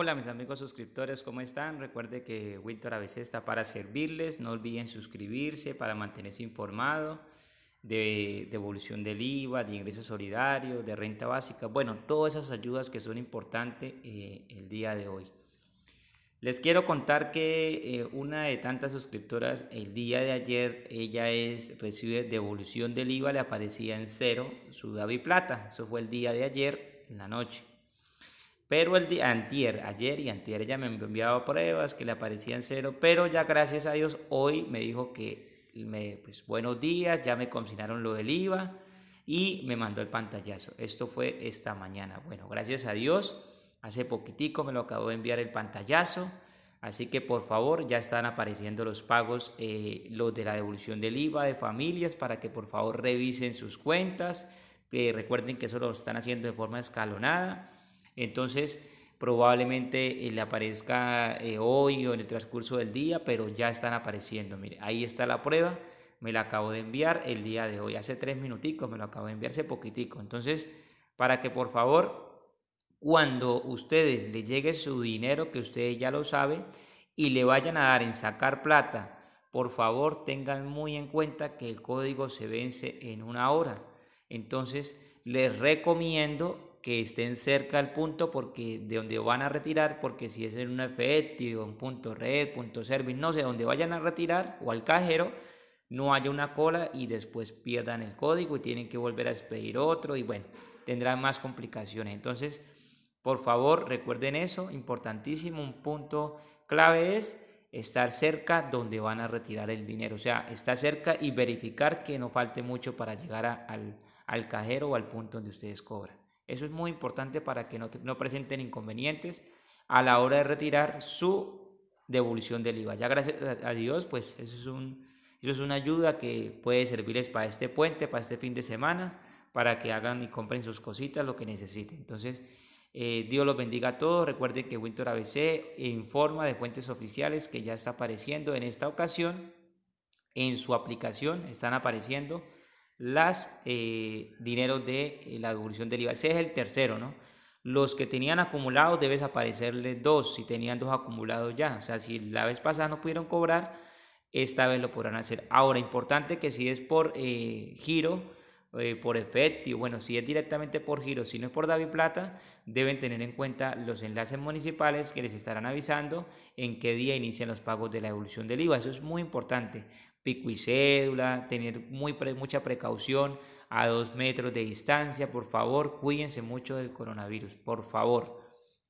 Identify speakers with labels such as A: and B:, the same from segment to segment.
A: Hola mis amigos suscriptores, ¿cómo están? Recuerde que Winter ABC está para servirles, no olviden suscribirse para mantenerse informado de devolución del IVA, de ingresos solidarios, de renta básica, bueno, todas esas ayudas que son importantes eh, el día de hoy. Les quiero contar que eh, una de tantas suscriptoras el día de ayer, ella es, recibe devolución del IVA, le aparecía en cero su David Plata, eso fue el día de ayer en la noche. Pero el día antier, ayer y antier ella me enviaba pruebas que le aparecían cero, pero ya gracias a Dios hoy me dijo que me, pues buenos días, ya me consignaron lo del IVA y me mandó el pantallazo. Esto fue esta mañana. Bueno, gracias a Dios, hace poquitico me lo acabó de enviar el pantallazo. Así que por favor, ya están apareciendo los pagos, eh, los de la devolución del IVA de familias, para que por favor revisen sus cuentas. que recuerden que eso lo están haciendo de forma escalonada entonces, probablemente eh, le aparezca eh, hoy o en el transcurso del día, pero ya están apareciendo. Mire, ahí está la prueba, me la acabo de enviar el día de hoy, hace tres minuticos, me lo acabo de enviar hace poquitico. Entonces, para que por favor, cuando ustedes le llegue su dinero, que ustedes ya lo saben, y le vayan a dar en sacar plata, por favor tengan muy en cuenta que el código se vence en una hora. Entonces, les recomiendo que estén cerca al punto porque de donde van a retirar, porque si es en un efectivo, un punto red, punto service, no sé, donde vayan a retirar o al cajero, no haya una cola y después pierdan el código y tienen que volver a expedir otro y bueno, tendrán más complicaciones. Entonces, por favor, recuerden eso, importantísimo, un punto clave es estar cerca donde van a retirar el dinero, o sea, estar cerca y verificar que no falte mucho para llegar al, al cajero o al punto donde ustedes cobran. Eso es muy importante para que no, presenten inconvenientes a la hora de retirar su devolución del IVA. Ya gracias a Dios, pues eso es, un, es una ayuda que puede servirles para este puente, para este fin de semana, para que hagan y compren sus cositas, lo que necesiten. Entonces, eh, Dios los bendiga a todos. Recuerden que Winter ABC informa de fuentes oficiales que ya está apareciendo en esta ocasión en su aplicación, están apareciendo las eh, dineros de eh, la devolución del IVA. Ese es el tercero, ¿no? Los que tenían acumulados debes aparecerle dos, si tenían dos acumulados ya. O sea, si la vez pasada no pudieron cobrar, esta vez lo podrán hacer. Ahora, importante que si es por eh, giro, por efectivo, bueno, si es directamente por giro, si no es por David Plata, deben tener en cuenta los enlaces municipales que les estarán avisando en qué día inician los pagos de la devolución del IVA. Eso es muy importante pico y cédula, tener muy mucha precaución a dos metros de distancia, por favor, cuídense mucho del coronavirus, por favor.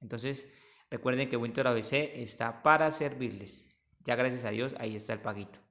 A: Entonces, recuerden que Winter ABC está para servirles. Ya gracias a Dios, ahí está el paguito.